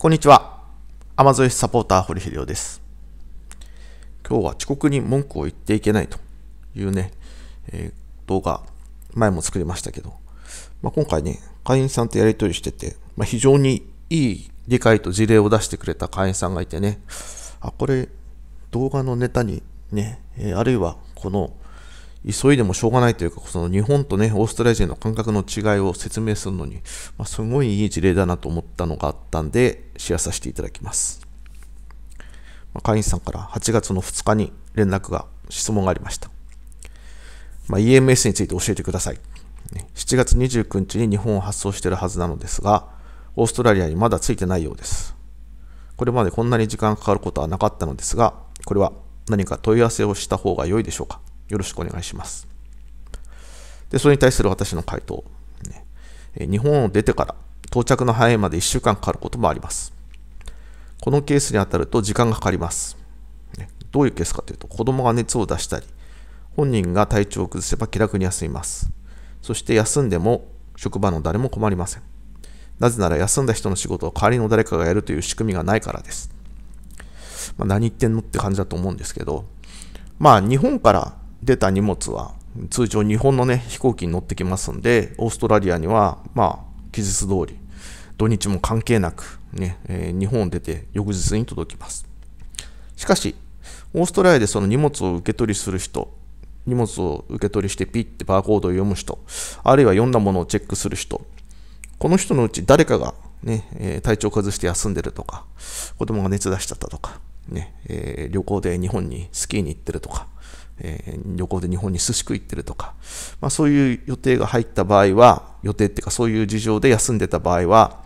こんにちは。アマゾイスサポーター、堀秀夫です。今日は遅刻に文句を言っていけないというね、えー、動画、前も作りましたけど、まあ、今回ね、会員さんとやり取りしてて、まあ、非常にいい理解と事例を出してくれた会員さんがいてね、あ、これ、動画のネタにね、えー、あるいはこの急いでもしょうがないというか、その日本とね、オーストラリア人の感覚の違いを説明するのに、まあ、すごいいい事例だなと思ったのがあったんで、シェアさせていただきます。まあ、会員さんから8月の2日に連絡が、質問がありました。まあ、EMS について教えてください。7月29日に日本を発送しているはずなのですが、オーストラリアにまだついてないようです。これまでこんなに時間がかかることはなかったのですが、これは何か問い合わせをした方が良いでしょうかよろしくお願いします。で、それに対する私の回答。ね、日本を出てから到着の範囲まで1週間かかることもあります。このケースに当たると時間がかかります。どういうケースかというと、子供が熱を出したり、本人が体調を崩せば気楽に休みます。そして休んでも職場の誰も困りません。なぜなら休んだ人の仕事を代わりの誰かがやるという仕組みがないからです。まあ、何言ってんのって感じだと思うんですけど、まあ日本から出た荷物は通常日本のね飛行機に乗ってきますんでオーストラリアにはまあ期日通り土日も関係なくね、えー、日本を出て翌日に届きますしかしオーストラリアでその荷物を受け取りする人荷物を受け取りしてピッてバーコードを読む人あるいは読んだものをチェックする人この人のうち誰かがね、えー、体調を崩して休んでるとか子供が熱出しちゃったとかね、えー、旅行で日本にスキーに行ってるとかえー、旅行で日本に寿司食い行ってるとか、まあ、そういう予定が入った場合は、予定っていうかそういう事情で休んでた場合は、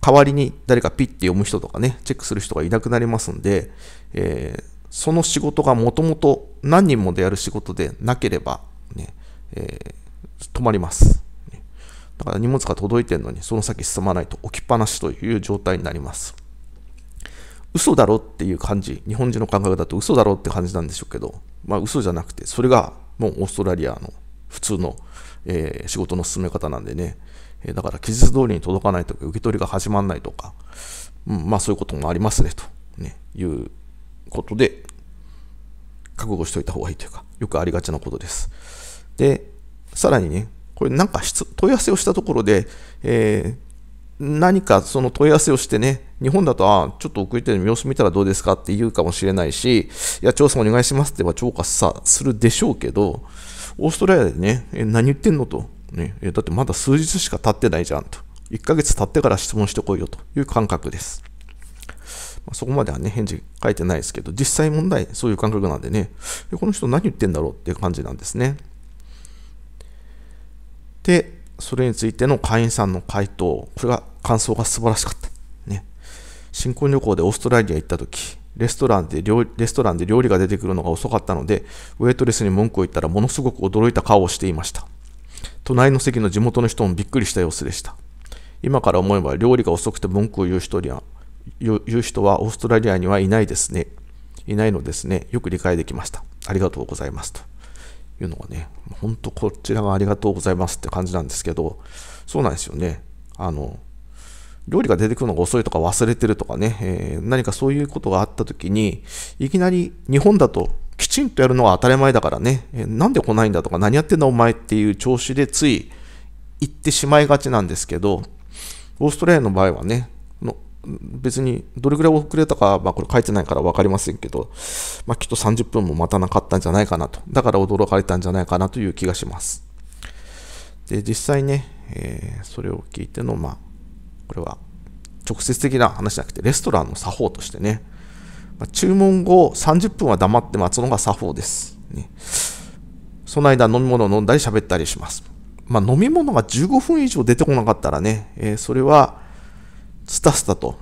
代わりに誰かピッて読む人とかね、チェックする人がいなくなりますんで、えー、その仕事がもともと何人もでやる仕事でなければ、ね、えー、止まります。だから荷物が届いてるのに、その先進まないと置きっぱなしという状態になります。嘘だろっていう感じ、日本人の感覚だと嘘だろって感じなんでしょうけど、まあ嘘じゃなくて、それがもうオーストラリアの普通の、えー、仕事の進め方なんでね、えー、だから期日通りに届かないとか、受け取りが始まらないとか、うん、まあそういうこともありますね、と、ね、いうことで、覚悟しといた方がいいというか、よくありがちなことです。で、さらにね、これなんか問い合わせをしたところで、えー、何かその問い合わせをしてね、日本だと、あちょっと遅れてる様子見たらどうですかって言うかもしれないし、いや、調査お願いしますって言えば超査さ、するでしょうけど、オーストラリアでね、え何言ってんのと、ねえ、だってまだ数日しか経ってないじゃんと、1ヶ月経ってから質問してこいよという感覚です。まあ、そこまではね、返事書いてないですけど、実際問題、そういう感覚なんでね、この人何言ってんだろうっていう感じなんですね。で、それについての会員さんの回答、これが感想が素晴らしかった。ね。新婚旅行でオーストラリア行った時、レストランで料レストランで料理が出てくるのが遅かったので、ウェイトレスに文句を言ったらものすごく驚いた顔をしていました。隣の席の地元の人もびっくりした様子でした。今から思えば料理が遅くて文句を言う人には言う人はオーストラリアにはいないですね。いないのですね。よく理解できました。ありがとうございますと。いうのがね、本当こちらがありがとうございますって感じなんですけど、そうなんですよね。あの、料理が出てくるのが遅いとか忘れてるとかね、えー、何かそういうことがあった時に、いきなり日本だときちんとやるのは当たり前だからね、えー、なんで来ないんだとか何やってんだお前っていう調子でつい言ってしまいがちなんですけど、オーストラリアの場合はね、別にどれぐらい遅れたか、まあ、これ書いてないから分かりませんけど、まあ、きっと30分も待たなかったんじゃないかなと、だから驚かれたんじゃないかなという気がします。で、実際ね、えー、それを聞いての、まあ、これは直接的な話じゃなくて、レストランの作法としてね、まあ、注文後30分は黙って待つのが作法です。ね、その間飲み物を飲んだり喋ったりします。まあ、飲み物が15分以上出てこなかったらね、えー、それは、スタスタと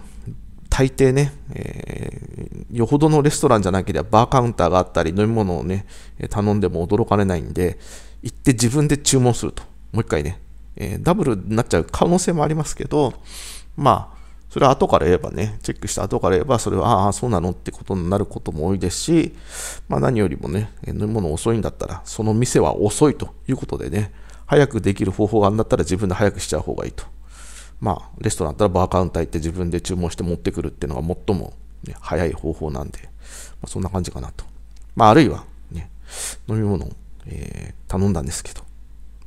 大抵ね、えー、よほどのレストランじゃなければバーカウンターがあったり、飲み物をね、頼んでも驚かれないんで、行って自分で注文すると。もう一回ね、えー、ダブルになっちゃう可能性もありますけど、まあ、それは後から言えばね、チェックした後から言えば、それは、ああ、そうなのってことになることも多いですし、まあ何よりもね、飲み物遅いんだったら、その店は遅いということでね、早くできる方法があるんだったら自分で早くしちゃう方がいいと。まあ、レストランだったらバーカウンター行って自分で注文して持ってくるっていうのが最も、ね、早い方法なんで、まあ、そんな感じかなと。まあ、あるいは、ね、飲み物を、えー、頼んだんですけど、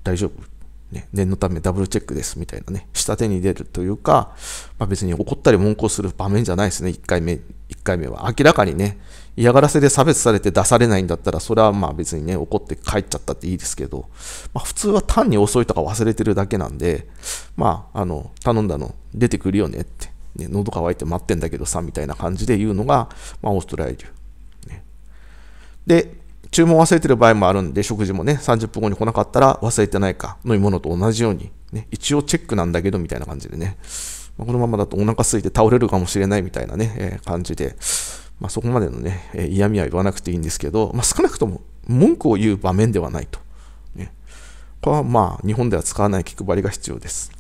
大丈夫ね、念のためダブルチェックですみたいなね、下手に出るというか、まあ、別に怒ったり文句をする場面じゃないですね、1回目、1回目は。明らかにね、嫌がらせで差別されて出されないんだったら、それはまあ別にね、怒って帰っちゃったっていいですけど、まあ、普通は単に遅いとか忘れてるだけなんで、まあ、あの、頼んだの出てくるよねって、ね、喉乾いて待ってんだけどさ、みたいな感じで言うのが、まあ、オーストラリア流。で、注文忘れてる場合もあるんで、食事もね、30分後に来なかったら忘れてないか、飲み物と同じように、ね、一応チェックなんだけどみたいな感じでね、まあ、このままだとお腹空いて倒れるかもしれないみたいなね、えー、感じで、まあ、そこまでのね、えー、嫌味は言わなくていいんですけど、まあ、少なくとも文句を言う場面ではないと。ね、これはまあ、日本では使わない気配りが必要です。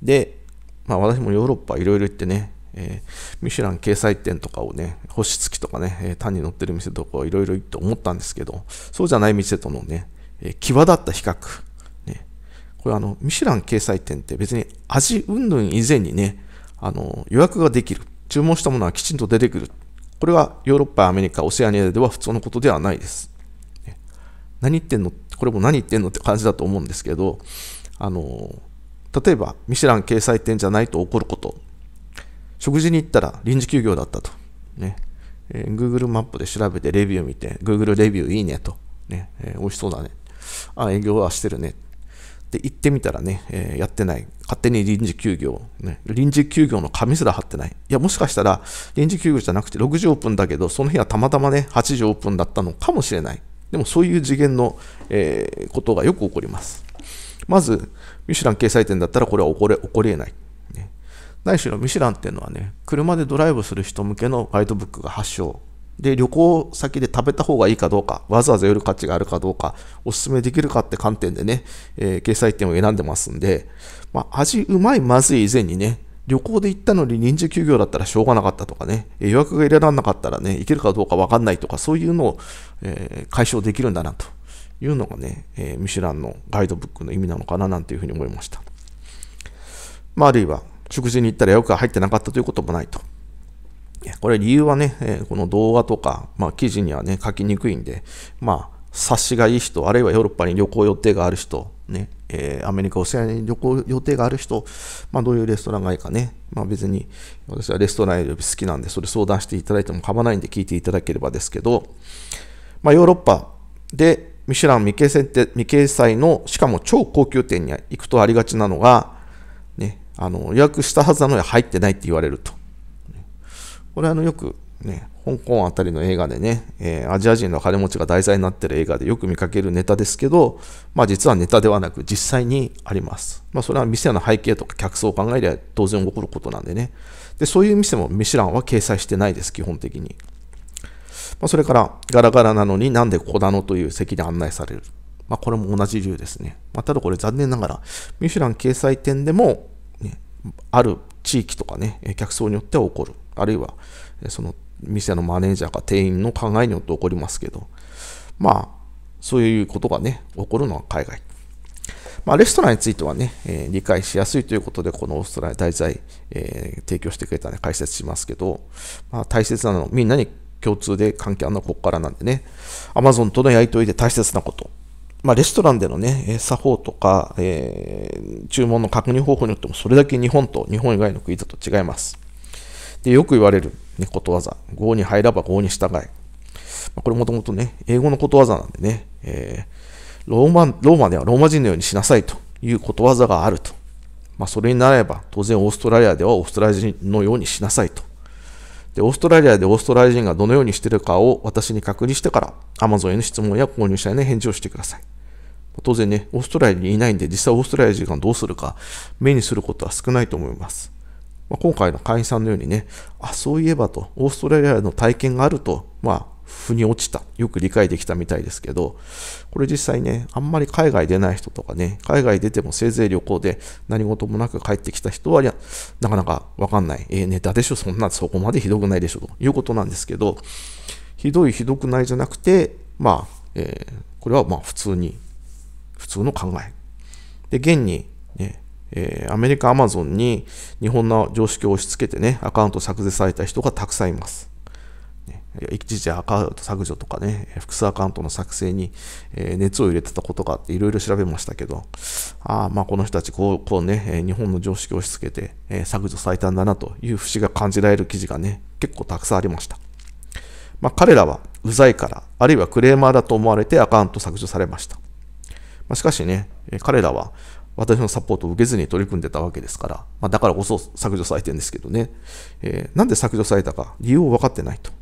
で、まあ、私もヨーロッパいろいろ行ってね、えー、ミシュラン掲載店とかをね、星付きとかね、えー、単に載ってる店とかいろいろと思ったんですけど、そうじゃない店とのね、えー、際立った比較。ね、これあの、ミシュラン掲載店って別に味云々以前にね、あの、予約ができる。注文したものはきちんと出てくる。これはヨーロッパ、アメリカ、オセアニアでは普通のことではないです。ね、何言ってんのこれも何言ってんのって感じだと思うんですけど、あの、例えば、ミシュラン掲載店じゃないと起こること食事に行ったら臨時休業だったと。ね。えー、Google マップで調べてレビュー見て、Google レビューいいねと。ね。えー、美味しそうだね。あ、営業はしてるね。で、行ってみたらね、えー、やってない。勝手に臨時休業。ね。臨時休業の紙すら貼ってない。いや、もしかしたら臨時休業じゃなくて6時オープンだけど、その日はたまたまね、8時オープンだったのかもしれない。でもそういう次元の、えー、ことがよく起こります。まず、ミシュラン掲載店だったらこれはれ、起こり得ない。ないしろミシュランっていうのはね、車でドライブする人向けのガイドブックが発祥。で、旅行先で食べた方がいいかどうか、わざわざ寄る価値があるかどうか、おすすめできるかって観点でね、えー、掲載点を選んでますんで、まあ、味うまいまずい以前にね、旅行で行ったのに臨時休業だったらしょうがなかったとかね、予約が入れられなかったらね、行けるかどうかわかんないとか、そういうのを、えー、解消できるんだなというのがね、えー、ミシュランのガイドブックの意味なのかななんていうふうに思いました。まあ、あるいは、食事に行ったらよく入ってなかったということもないと。これ理由はね、えこの動画とか、まあ、記事にはね、書きにくいんで、まあ、察しがいい人、あるいはヨーロッパに旅行予定がある人、ね、えー、アメリカ、オセアに旅行予定がある人、まあ、どういうレストランがいいかね、まあ、別に私はレストランより好きなんで、それ相談していただいても構わないんで聞いていただければですけど、まあ、ヨーロッパでミシュラン未掲載の、しかも超高級店に行くとありがちなのが、あの予約したはずなのに入ってないって言われると。これあのよくね、香港あたりの映画でね、えー、アジア人の金持ちが題材になってる映画でよく見かけるネタですけど、まあ実はネタではなく実際にあります。まあそれは店の背景とか客層を考えりゃ当然起こることなんでね。で、そういう店もミシュランは掲載してないです、基本的に。まあそれからガラガラなのになんでここだのという席で案内される。まあこれも同じ理由ですね。まあ、ただこれ残念ながら、ミシュラン掲載店でもある地域とかね、客層によっては起こる。あるいは、その店のマネージャーか店員の考えによって起こりますけど、まあ、そういうことがね、起こるのは海外。まあ、レストランについてはね、えー、理解しやすいということで、このオーストラリア滞在、えー、提供してくれたので解説しますけど、まあ、大切なの、みんなに共通で関係あるのはここからなんでね、Amazon とのやりとりで大切なこと、まあ、レストランでのね、作法とか、えー、注文の確認方法によっても、それだけ日本と日本以外の国だと違います。で、よく言われる、ね、ことわざ。語に入らば語に従い。まあ、これもともとね、英語のことわざなんでね、えー、ローマ、ローマではローマ人のようにしなさいということわざがあると。まあ、それになれば、当然オーストラリアではオーストラリア人のようにしなさいと。で、オーストラリアでオーストラリア人がどのようにしてるかを私に確認してから、Amazon への質問や購入者への返事をしてください。当然ね、オーストラリアにいないんで、実際オーストラリア人がどうするか、目にすることは少ないと思います。まあ、今回の会員さんのようにね、あ、そういえばと、オーストラリアの体験があると、まあ、腑に落ちた。よく理解できたみたいですけど、これ実際ね、あんまり海外出ない人とかね、海外出てもせいぜい旅行で何事もなく帰ってきた人は、なかなかわかんない。ええー、ネタでしょ、そんな、そこまでひどくないでしょ、ということなんですけど、ひどいひどくないじゃなくて、まあ、えー、これはまあ普通に通の考え。で、現に、ね、えー、アメリカアマゾンに日本の常識を押し付けてね、アカウント削除された人がたくさんいます。ね、一時アカウント削除とかね、複数アカウントの作成に、えー、熱を入れてたことがあっていろいろ調べましたけど、ああ、まあこの人たちこう、こうね、日本の常識を押し付けて、えー、削除されたんだなという節が感じられる記事がね、結構たくさんありました。まあ彼らはうざいから、あるいはクレーマーだと思われてアカウント削除されました。ましかしね、彼らは私のサポートを受けずに取り組んでたわけですから、まあ、だからこそ削除されてるんですけどね、えー、なんで削除されたか、理由を分かってないと。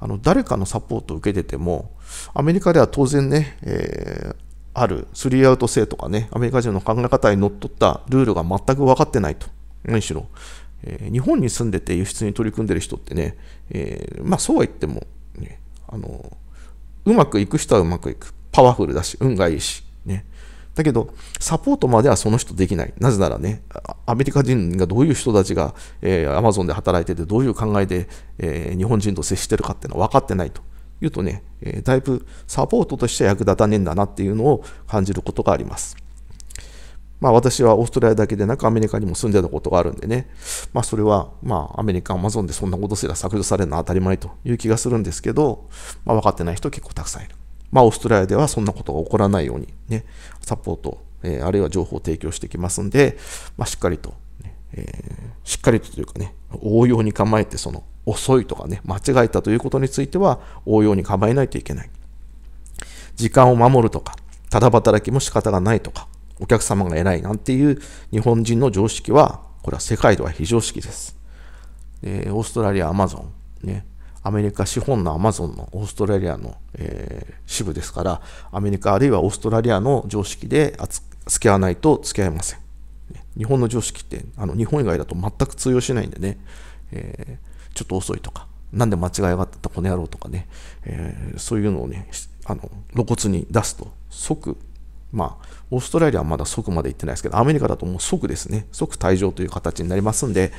あの誰かのサポートを受けてても、アメリカでは当然ね、えー、あるスリーアウト制とかね、アメリカ人の考え方にのっとったルールが全く分かってないと。何しろ、えー、日本に住んでて輸出に取り組んでる人ってね、えまあそうは言っても、ね、あのうまくいく人はうまくいく。パワフルだし、運がいいし、ね。だけど、サポートまではその人できない。なぜならね、アメリカ人がどういう人たちが、えー、Amazon で働いてて、どういう考えで、えー、日本人と接してるかっていうのは分かってないというとね、えー、だいぶサポートとして役立たねえんだなっていうのを感じることがあります。まあ私はオーストラリアだけでなくアメリカにも住んでたことがあるんでね、まあそれはまあアメリカ、アマゾンでそんなことすら削除されるのは当たり前という気がするんですけど、まあ分かってない人結構たくさんいる。まあ、オーストラリアではそんなことが起こらないように、ね、サポート、えー、あるいは情報を提供してきますんで、まあ、しっかりと、えー、しっかりとというかね、応用に構えて、その遅いとかね、間違えたということについては応用に構えないといけない。時間を守るとか、ただ働きも仕方がないとか、お客様が偉いなんていう日本人の常識は、これは世界では非常識です。えー、オーストラリア、アマゾン、ね、アメリカ資本のアマゾンのオーストラリアの、えー、支部ですから、アメリカあるいはオーストラリアの常識で付き合わないと付き合えません。日本の常識ってあの日本以外だと全く通用しないんでね、えー、ちょっと遅いとか、なんで間違いやがったこの野郎とかね、えー、そういうのをね、あの露骨に出すと即まあ、オーストラリアはまだ即まで行ってないですけど、アメリカだともう即ですね、即退場という形になりますんで、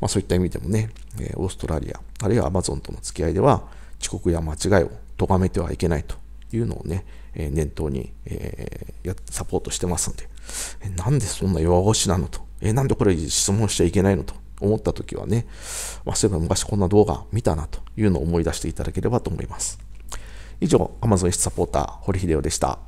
まあ、そういった意味でもね、えー、オーストラリア、あるいはアマゾンとの付き合いでは、遅刻や間違いを咎めてはいけないというのをね、えー、念頭に、えー、サポートしてますんで、えなんでそんな弱腰なのと、えなんでこれ質問しちゃいけないのと思った時はね、まあ、そういえば昔こんな動画見たなというのを思い出していただければと思います。以上、Amazon サポーター、堀秀夫でした。